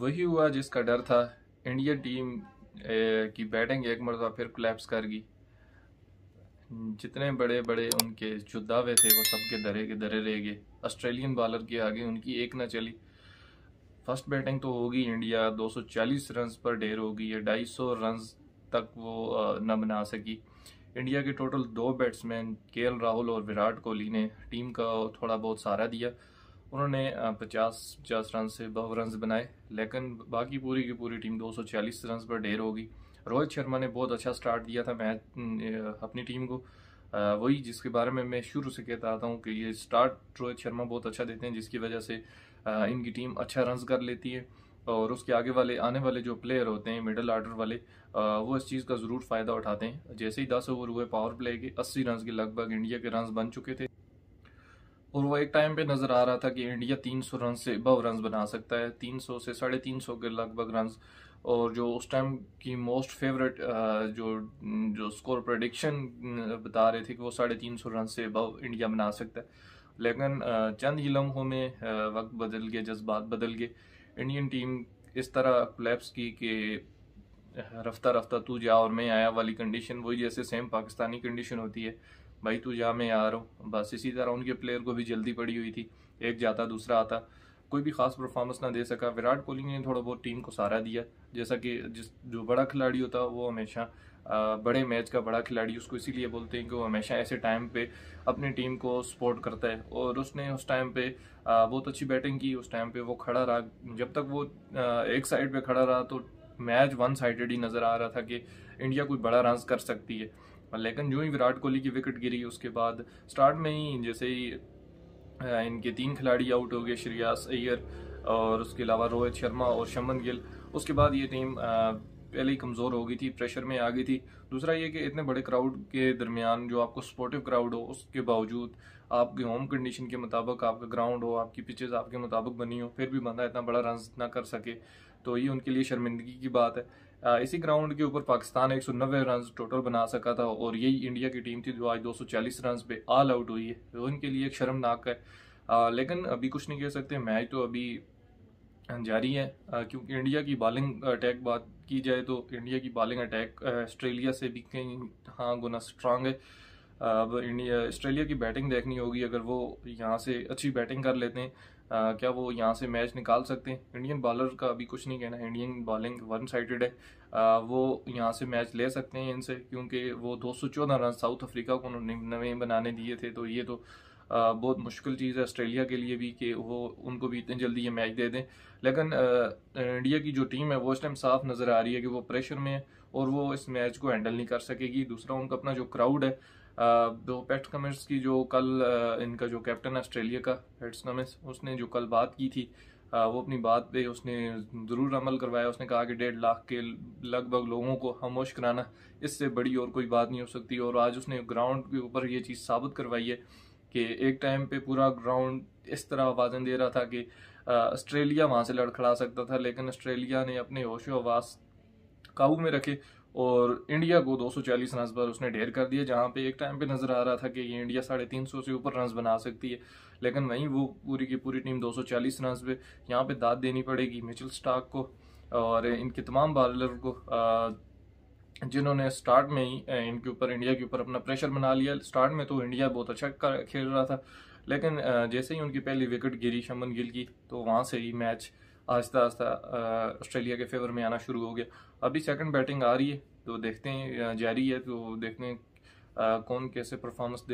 वही हुआ जिसका डर था इंडिया टीम की बैटिंग एक मरतबा फिर क्लैप्स कर गई जितने बड़े बड़े उनके जो दावे थे वो सबके दरे के दरे रह गए ऑस्ट्रेलियन बॉलर के आगे उनकी एक ना चली फर्स्ट बैटिंग तो होगी इंडिया 240 रन पर ढेर होगी या ढाई सौ रन तक वो न बना सकी इंडिया के टोटल दो बैट्समैन के राहुल और विराट कोहली ने टीम का थोड़ा बहुत सहारा दिया उन्होंने पचास पचास रन से बहु रन बनाए लेकिन बाकी पूरी की पूरी टीम छियालीस रन पर ढेर होगी रोहित शर्मा ने बहुत अच्छा स्टार्ट दिया था मैच अपनी टीम को वही जिसके बारे में मैं शुरू से कहता आता हूँ कि ये स्टार्ट रोहित शर्मा बहुत अच्छा देते हैं जिसकी वजह से इनकी टीम अच्छा रन कर लेती है और उसके आगे वाले आने वाले जो प्लेयर होते हैं मिडल आर्डर वाले वो इस चीज़ का ज़रूर फ़ायदा उठाते हैं जैसे ही दस ओवर हुए पावर प्ले के अस्सी रन के लगभग इंडिया के रन बन चुके थे और वो एक टाइम पे नज़र आ रहा था कि इंडिया 300 रन से अबव रन बना सकता है 300 से साढ़े तीन सौ के लगभग रन और जो उस टाइम की मोस्ट फेवरेट जो जो स्कोर प्रडिक्शन बता रहे थे कि वो साढ़े तीन सौ रन से अबव इंडिया बना सकता है लेकिन चंद ही लम्हों में वक्त बदल गया जज्बात बदल गए इंडियन टीम इस तरह क्लैप्स की कि रफ्ता रफ्ता तू जा और मैं आया वाली कंडीशन वही जैसे सेम पाकिस्तानी कंडीशन होती है भाई तू जा मैं आ रहा हूँ बस इसी तरह उनके प्लेयर को भी जल्दी पड़ी हुई थी एक जाता दूसरा आता कोई भी खास परफॉर्मेंस ना दे सका विराट कोहली ने थोड़ा बहुत टीम को सहारा दिया जैसा कि जिस जो बड़ा खिलाड़ी होता है वो हमेशा बड़े मैच का बड़ा खिलाड़ी उसको इसीलिए बोलते हैं कि वो हमेशा ऐसे टाइम पे अपनी टीम को सपोर्ट करता है और उसने उस टाइम पे बहुत अच्छी बैटिंग की उस टाइम पे वो खड़ा रहा जब तक वो एक साइड पे खड़ा रहा तो मैच वन साइडेड ही नज़र आ रहा था कि इंडिया कोई बड़ा रन कर सकती है लेकिन जो ही विराट कोहली की विकेट गिरी उसके बाद स्टार्ट में ही जैसे ही इनके तीन खिलाड़ी आउट हो गए श्रेयास अय्यर और उसके अलावा रोहित शर्मा और शमन गिल उसके बाद ये टीम पहले ही कमज़ोर हो गई थी प्रेशर में आ गई थी दूसरा ये कि इतने बड़े क्राउड के दरमियान जो आपको सपोर्टिव क्राउड हो उसके बावजूद आपके होम कंडीशन के मुताबिक आपका ग्राउंड हो आपकी पिचेस आपके मुताबिक बनी हो फिर भी बंदा इतना बड़ा रन ना कर सके तो ये उनके लिए शर्मिंदगी की बात है इसी ग्राउंड के ऊपर पाकिस्तान एक सौ रन टोटल बना सका था और यही इंडिया की टीम थी जो आज 240 रन पे ऑल आउट हुई है तो इनके लिए एक शर्मनाक है आ, लेकिन अभी कुछ नहीं कह सकते मैच तो अभी जारी है आ, क्योंकि इंडिया की बॉलिंग अटैक बात की जाए तो इंडिया की बॉलिंग अटैक ऑस्ट्रेलिया से भी कहीं हाँ गुना स्ट्रांग है अब इंडिया ऑस्ट्रेलिया की बैटिंग देखनी होगी अगर वो यहाँ से अच्छी बैटिंग कर लेते हैं क्या वो यहाँ से मैच निकाल सकते हैं इंडियन बॉलर का अभी कुछ नहीं कहना है इंडियन बॉलिंग वन साइडेड है आ, वो यहाँ से मैच ले सकते हैं इनसे क्योंकि वो 214 रन साउथ अफ्रीका को उन्होंने नवे बनाने दिए थे तो ये तो बहुत मुश्किल चीज़ है ऑस्ट्रेलिया के लिए भी कि वो उनको भी इतनी जल्दी ये मैच दे दें लेकिन इंडिया की जो टीम है वो इस टाइम साफ नज़र आ रही है कि वो प्रेशर में है और वो इस मैच को हैंडल नहीं कर सकेगी दूसरा उनका अपना जो क्राउड है दो पेट्स कमिंस की जो कल इनका जो कैप्टन ऑस्ट्रेलिया का पैट्स कमिंस उसने जो कल बात की थी वो अपनी बात पे उसने ज़रूर अमल करवाया उसने कहा कि डेढ़ लाख के लगभग लोगों को खामोश कराना इससे बड़ी और कोई बात नहीं हो सकती और आज उसने ग्राउंड के ऊपर ये चीज़ साबित करवाई है कि एक टाइम पे पूरा ग्राउंड इस तरह आवाज़ें दे रहा था कि ऑस्ट्रेलिया वहाँ से लड़खड़ा सकता था लेकिन ऑस्ट्रेलिया ने अपने होशो आवाज़ काबू में रखे और इंडिया को 240 रन्स पर उसने ढेर कर दिया जहाँ पे एक टाइम पे नज़र आ रहा था कि ये इंडिया साढ़े तीन सौ से ऊपर रन बना सकती है लेकिन वहीं वो पूरी की पूरी टीम 240 रन पे यहाँ पे दाद देनी पड़ेगी मिचल स्टाक को और इनके तमाम बॉलर को आ, जिन्होंने स्टार्ट में ही इनके ऊपर इंडिया के ऊपर अपना प्रेशर बना लिया स्टार्ट में तो इंडिया बहुत अच्छा खेल रहा था लेकिन जैसे ही उनकी पहली विकेट गिरी शमन गिल की तो वहाँ से ही मैच आहिस्ता आहिस्ता ऑस्ट्रेलिया के फेवर में आना शुरू हो गया अभी सेकंड बैटिंग आ रही है तो देखते हैं जारी है तो देखते हैं कौन कैसे परफॉर्मेंस दे